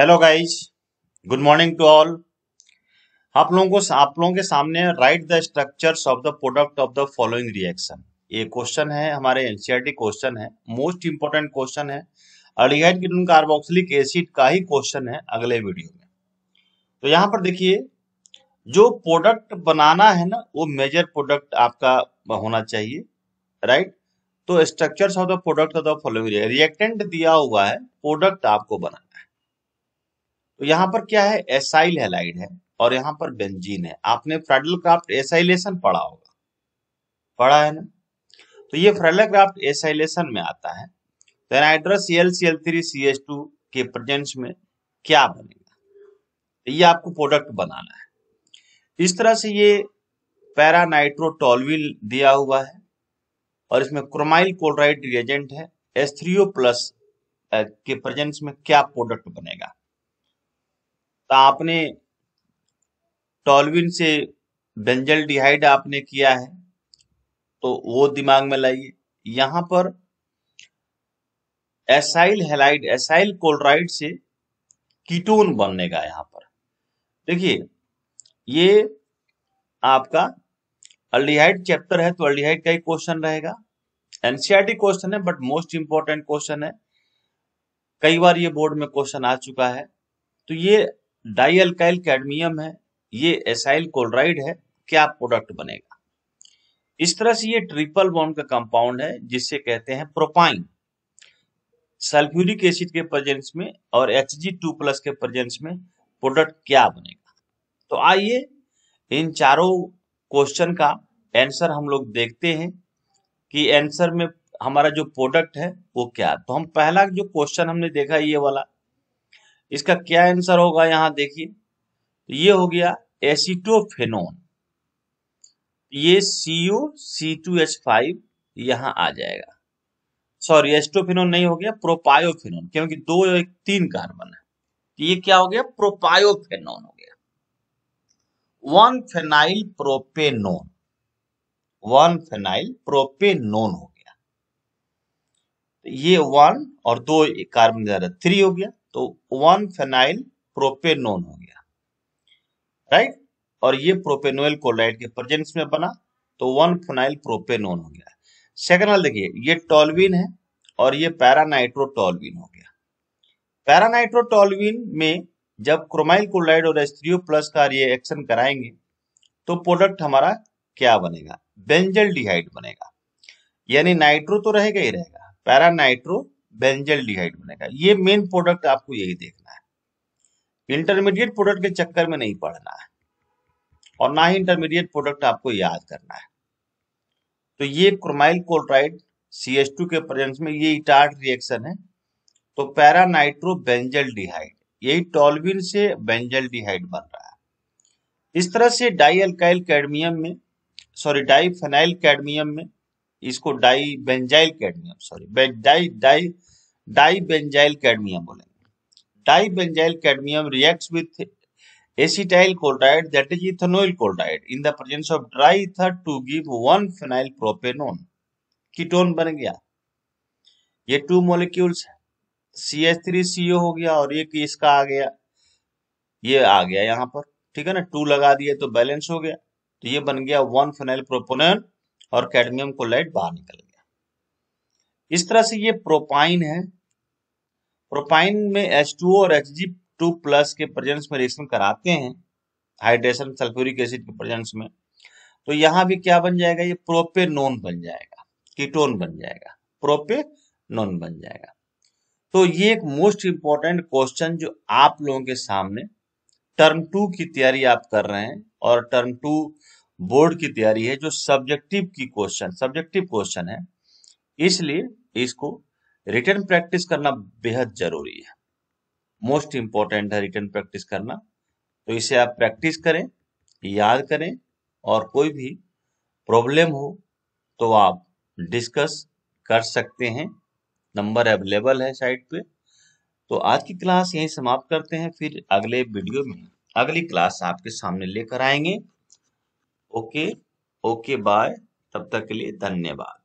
hello guys good morning to all आप लोगों को आप लोगों के सामने write the structures of the product of the following reaction ये क्वेश्चन है हमारे एनसीईआरटी क्वेश्चन है मोस्ट इंपोर्टेंट क्वेश्चन है अलिगाइड कीटोन कार्बोक्सिलिक एसिड का ही क्वेश्चन है अगले वीडियो में तो यहाँ पर देखिए जो प्रोडक्ट बनाना है ना वो मेजर प्रोडक्ट आपका होना चाहिए राइट तो structures of the product of the following reactant दिया हुआ है प्रोडक्ट आपको बना तो यहाँ पर क्या है एसाइल हेलाइड है और यहाँ पर बेंजीन है आपने फ्रेडल क्राफ्ट एसाइलेशन पढ़ा होगा पढ़ा है ना तो ये फ्रेडल क्राफ्ट एसाइलेशन में आता है तो anhydrous L C L three C H two के प्रेजेंस में क्या बनेगा तो ये आपको प्रोडक्ट बनाना है तो इस तरह से ये पैरानाइट्रोटोलविल दिया हुआ है और इसमें क्रोमाइल क्लोराइड रिएजेंट है एस प्लस के प्रेजेंस में क्या प्रोडक्ट बनेगा तो आपने टॉलविन से बेंजल डिहाइड आपने किया है तो वो दिमाग में लाइए यहां पर एसाइल हेलाइड एसाइल कोलराइड से कीटोन का यहां पर देखिए ये आपका अल्डिहाइड चैप्टर है तो अल्डिहाइड का ही क्वेश्चन रहेगा एनसीआरटी क्वेश्चन है बट मोस्ट इंपॉर्टेंट क्वेश्चन है कई बार ये बोर्ड में क्वेश्चन आ चुका है तो ये डाई कैडमियम है ये एसाइल क्लोराइड है क्या प्रोडक्ट बनेगा इस तरह से ये ट्रिपल बॉन्ड का कंपाउंड है जिसे कहते हैं प्रोपाइन सल्फ्यूरिक एसिड के प्रेजेंस में और एच टू प्लस के प्रेजेंस में प्रोडक्ट क्या बनेगा तो आइए इन चारों क्वेश्चन का आंसर हम लोग देखते हैं कि आंसर में हमारा जो प्रोडक्ट है वो क्या तो हम पहला जो क्वेश्चन हमने देखा ये वाला इसका क्या आंसर होगा यहां देखिए तो ये हो गया एसिटोफेनोन ये C O C two H five यहां आ जाएगा सॉरी एस्टोफिनोन नहीं हो गया प्रोपायोफिनोन क्योंकि दो एक तीन कार्बन है तो ये क्या हो गया प्रोपायोफेनोन हो गया one phenyl propanone one phenyl propanone हो गया तो ये वन और दो कार्बन ज्यादा थ्री हो गया तो वन फेनाइल प्रोपेनोन हो गया राइट और ये प्रोपेनोइल क्लोराइड के प्रेजेंस में बना तो वन फेनाइल प्रोपेनोन हो गया सेकेंड वाल देखिए ये टॉलविन है और ये पैरानाइट्रोटॉलविन हो गया पैरानाइट्रोटॉलविन में जब क्रोमाइल क्लोराइड और एस्ट्रियो प्लस का रिएक्शन कराएंगे तो प्रोडक्ट हमारा क्या बनेगा बेंजल डिहाइड बनेगा यानी नाइट्रो तो रहेगा ही रहेगा पैरानाइट्रो बेंजल डिहाइड बनेगा ये मेन प्रोडक्ट आपको यही देखना है इंटरमीडिएट प्रोडक्ट के चक्कर में नहीं पढ़ना है और ना ही इंटरमीडिएट प्रोडक्ट आपको याद करना है तो ये क्रोमाइल कोल्ट्राइड सी एच टू के प्रेजेंस में ये इटार्ट रिएक्शन है तो पैरानाइट्रो बेंजल डिहाइड यही टॉलविन से बेंजल डिहाइड बन रहा है इस तरह से डाई अल्काइल कैडमियम में सॉरी डाई फेनाइल कैडमियम में इसको di benzyl cadmium sorry di di di benzyl cadmium बोलेंगे di benzyl cadmium reacts with acetyl chloride that is ethanol chloride in the presence of dry ether to give one phenyl propanone ketone बन गया ये two molecules C H three C O हो गया और एक इसका आ गया ये आ गया यहाँ पर ठीक है ना टू लगा दिए तो बैलेंस हो गया तो ये बन गया वन फिनाइल प्रोपोनेंट और कैडमियम क्लोराइड बाहर निकल गया इस तरह से ये प्रोपाइन है प्रोपाइन में H2O और एच टू प्लस के प्रेजेंस में रिएक्शन कराते हैं हाइड्रेशन सल्फ्यूरिक एसिड के प्रेजेंस में तो यहां भी क्या बन जाएगा ये प्रोपे प्रोपेनोन बन जाएगा कीटोन बन जाएगा प्रोपे प्रोपेनोन बन जाएगा तो ये एक मोस्ट इंपॉर्टेंट क्वेश्चन जो आप लोगों के सामने टर्म टू की तैयारी आप कर रहे हैं और टर्म टू बोर्ड की तैयारी है जो सब्जेक्टिव की क्वेश्चन सब्जेक्टिव क्वेश्चन है इसलिए इसको रिटर्न प्रैक्टिस करना बेहद जरूरी है मोस्ट इंपॉर्टेंट है रिटर्न प्रैक्टिस करना तो इसे आप प्रैक्टिस करें याद करें और कोई भी प्रॉब्लम हो तो आप डिस्कस कर सकते हैं नंबर अवेलेबल है साइट पे तो आज की क्लास यहीं समाप्त करते हैं फिर अगले वीडियो में अगली क्लास आपके सामने लेकर आएंगे ओके ओके बाय तब तक के लिए धन्यवाद